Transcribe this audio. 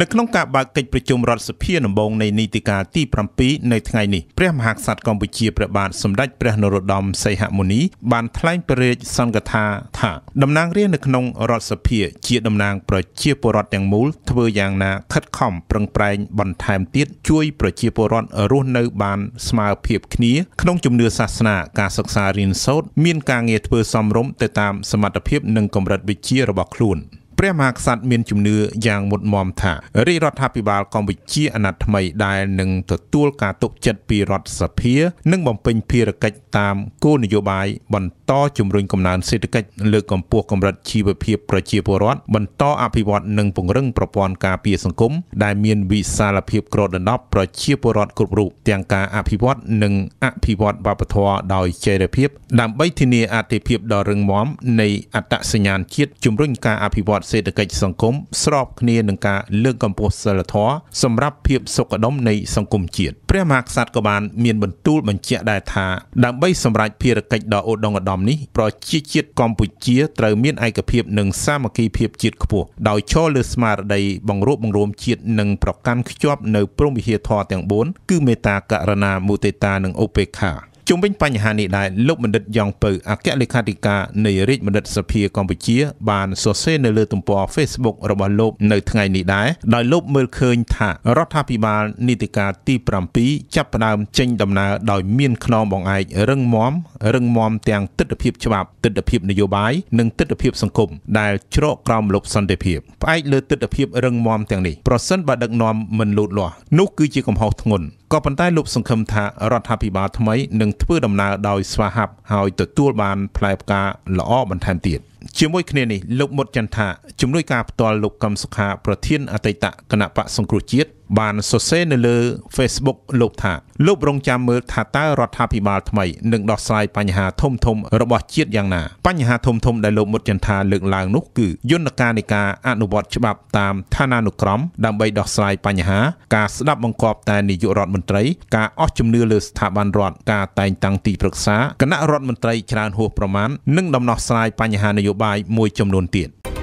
នៅក្នុងការបើកកិច្ចប្រជុំរដ្ឋសភាដំបូងនៃនីតិកាលទី7នៅថ្ងៃនេះព្រះមហាក្សត្រកម្ពុជាព្រះបាទសម្ដេចព្រះនរោត្តមសីហមុនី បានថ្លែងព្រះរាជសន្និដ្ឋានថាតំណាងរាស្ត្រនៅក្នុងរដ្ឋសភាជាតំណាងប្រជាពលរដ្ឋទាំងមូលធ្វើយ៉ាងណាខិតខំប្រឹងប្រែងបន្ថែមទៀតជួយប្រជាពលរដ្ឋរស់នៅបានស្មើភាពគ្នាក្នុងជំនឿសាសនាការសិក្សារៀនសូត្រមានការងារធ្វើសមរម្យទៅតាមសមត្ថភាពនិងកម្រិតវិជ្ជារបស់ខ្លួន។ព្រះមហាក្សត្រមានជំនឿយ៉ាងមុតមមថារាជរដ្ឋាភិបាលកម្ពុជាអាណត្តិថ្មីដែលនឹងទទួលការទុកចិត្តពីរដ្ឋសភានិងបំពេញភារកិច្ចតាមគោលនយោបាយបន្តជំរុញកំណើនសេដ្ឋកិច្ចលើកកម្ពស់កម្រិតជីវភាពប្រជាពលរដ្ឋបន្តអភិវឌ្ឍនិងពង្រឹងប្រព័ន្ធការពារសង្គមដែលមានវិសាលភាពក្រដណ្ដប់ប្រជាពលរដ្ឋគ្រប់រូបទាំងការអភិវឌ្ឍនិងអភិវឌ្ឍវប្បធម៌ដោយចីរភាពដើម្បីធានាអតិភិបដ៏រឹងមាំនៃអត្តសញ្ញាណជាតិជំរុញការអភិវឌ្ឍសេសេដ្ឋកិច្ចសង្គមស្របគ្នានឹងការលើកកម្ពស់សិលធម៌សម្រាប់ភាពសុខដុមនៃសង្គមជាតិព្រះមហាក្សត្រក៏បានមានបន្ទូលបញ្ជាក់ដែរថាដើម្បីសម្រេចភារកិច្ចដ៏ឧត្តមឧត្តមនេះប្រជាជាតិកម្ពុជាត្រូវមានឯកភាពនិងសាមគ្គីភាពជាតិខ្ពស់ដោយឈរលើស្មារតីបង្រួបបង្រួមជាតិនិងប្រកាន់ខ្ជាប់នៅព្រំវិហារធម៌ទាំង4គឺមេត្តាករុណាមុទិតានិងឧបេក្ខាជុំវិញបញ្ហានេះដែរលោកបណ្ឌិតយ៉ងពៅអគ្គលេខាធិការនៃរាជបណ្ឌិតសភាកម្ពុជា បានសរសេរនៅលើទំព័រ Facebook របស់លោកនៅថ្ងៃនេះដែរដោយលោកមើលឃើញថារដ្ឋាភិបាលនីតិកាលទី7ចាប់ផ្ដើមចេញ ដំណើរដោយមានខ្នងបង្អែករឹងមាំរឹងមាំទាំងទស្សនវិជ្ជាច្បាប់ទស្សនវិជ្ជានយោបាយនិងទស្សនវិជ្ជាសង្គមដែលច្រកក្រោមលប់សន្តិភាពផ្អែកលើទស្សនវិជ្ជារឹងមាំទាំងនេះប្រសិនបើដឹកនាំមិនលូតលាស់នោះគឺជាកំហុសធ្ងន់ក៏ប៉ុន្តែលោកសង្ឃឹមថារដ្ឋាភិបាលថ្មីនឹងធ្វើដំណើរដោយស្វាហាប់ហើយទទួលបានផ្លែផ្កាល្អបន្ថែមទៀត។ជាមួយគ្នានេះលោកមុតចន្ទថា ជំនួយការផ្ទាល់លោកកឹមសុខាប្រធានអតីតគណៈបកសង្គ្រោះជាតិបានសរសេរនៅលើ Facebook លោកថាលោករងចាំមើលថាតើរដ្ឋាភិបាលថ្មីនឹងដោះស្រាយបញ្ហាធំ ធំ របស់ជាតិយ៉ាងណា បញ្ហាធំធំដែលលោកមុតចន្ទថា លើកឡើងនោះគឺយន្តការនៃការអនុវត្តច្បាប់តាមឋានានុក្រមដើម្បីដោះស្រាយបញ្ហាការស្ដាប់បង្គាប់តែនាយករដ្ឋមន្ត្រី ការអស់ជំនឿលើស្ថាប័នរដ្ឋការតែងតាំងទីប្រឹក្សាគណៈរដ្ឋមន្ត្រីច្រើនហួសប្រមាណនិងដំណោះស្រាយបញ្ហានយោបាយមួយចំនួនទៀត។